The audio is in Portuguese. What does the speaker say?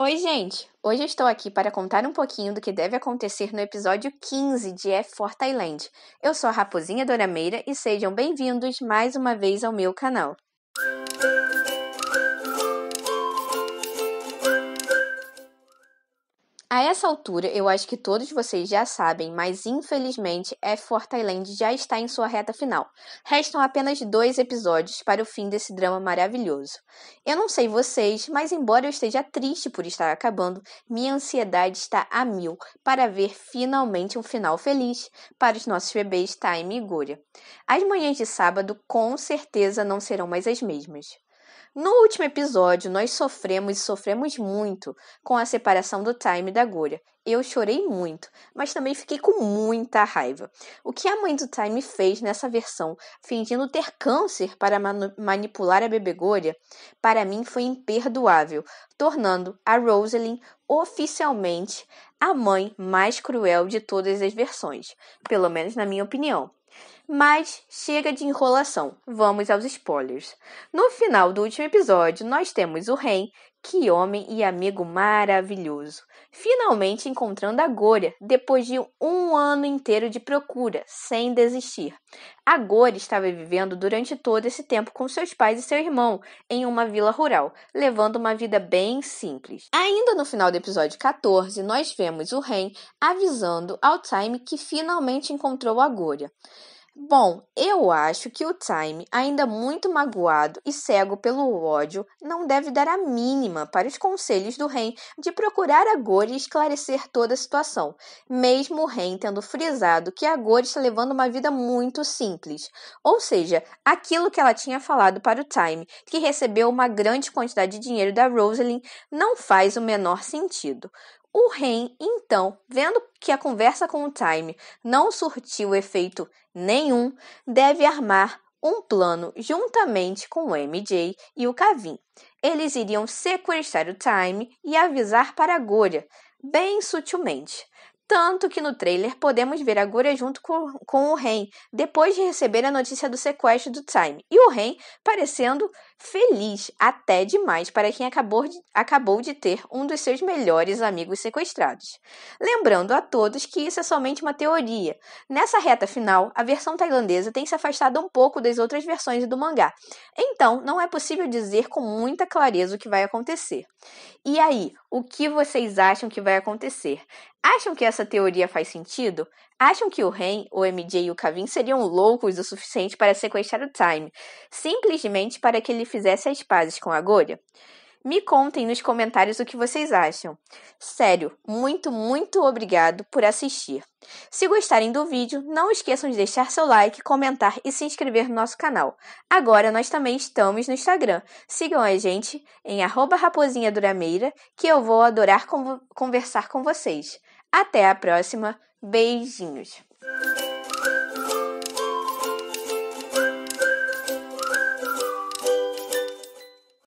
Oi, gente! Hoje estou aqui para contar um pouquinho do que deve acontecer no episódio 15 de é F4 Thailand. Eu sou a Raposinha Dorameira e sejam bem-vindos mais uma vez ao meu canal. A essa altura, eu acho que todos vocês já sabem, mas infelizmente, é Fort Island já está em sua reta final. Restam apenas dois episódios para o fim desse drama maravilhoso. Eu não sei vocês, mas embora eu esteja triste por estar acabando, minha ansiedade está a mil para ver finalmente um final feliz para os nossos bebês Time e Guria. As manhãs de sábado com certeza não serão mais as mesmas. No último episódio, nós sofremos e sofremos muito com a separação do Time da Guria. Eu chorei muito, mas também fiquei com muita raiva. O que a mãe do Time fez nessa versão, fingindo ter câncer para man manipular a bebê Guria, para mim foi imperdoável, tornando a Rosalind oficialmente a mãe mais cruel de todas as versões, pelo menos na minha opinião. Mas chega de enrolação, vamos aos spoilers. No final do último episódio, nós temos o Ren, que homem e amigo maravilhoso, finalmente encontrando a Gora, depois de um ano inteiro de procura, sem desistir. A Gora estava vivendo durante todo esse tempo com seus pais e seu irmão em uma vila rural, levando uma vida bem simples. Ainda no final do episódio 14, nós vemos o Ren avisando ao Time que finalmente encontrou a Gora. Bom, eu acho que o Time, ainda muito magoado e cego pelo ódio, não deve dar a mínima para os conselhos do Ren de procurar a Gore e esclarecer toda a situação, mesmo o Ren tendo frisado que a Gore está levando uma vida muito simples, ou seja, aquilo que ela tinha falado para o Time, que recebeu uma grande quantidade de dinheiro da Rosalind, não faz o menor sentido. O Ren, então, vendo que a conversa com o Time não surtiu efeito nenhum, deve armar um plano juntamente com o MJ e o Kavin. Eles iriam sequestrar o Time e avisar para a Goria, bem sutilmente. Tanto que no trailer podemos ver a Gura junto com, com o Ren, depois de receber a notícia do sequestro do Time, e o Ren parecendo feliz até demais para quem acabou de, acabou de ter um dos seus melhores amigos sequestrados. Lembrando a todos que isso é somente uma teoria. Nessa reta final, a versão tailandesa tem se afastado um pouco das outras versões do mangá, então não é possível dizer com muita clareza o que vai acontecer. E aí, o que vocês acham que vai acontecer? Acham que essa teoria faz sentido? Acham que o Ren, o MJ e o Kavin seriam loucos o suficiente para sequestrar o Time, simplesmente para que ele fizesse as pazes com a Goria? Me contem nos comentários o que vocês acham. Sério, muito, muito obrigado por assistir. Se gostarem do vídeo, não esqueçam de deixar seu like, comentar e se inscrever no nosso canal. Agora nós também estamos no Instagram. Sigam a gente em durameira que eu vou adorar conversar com vocês. Até a próxima, beijinhos!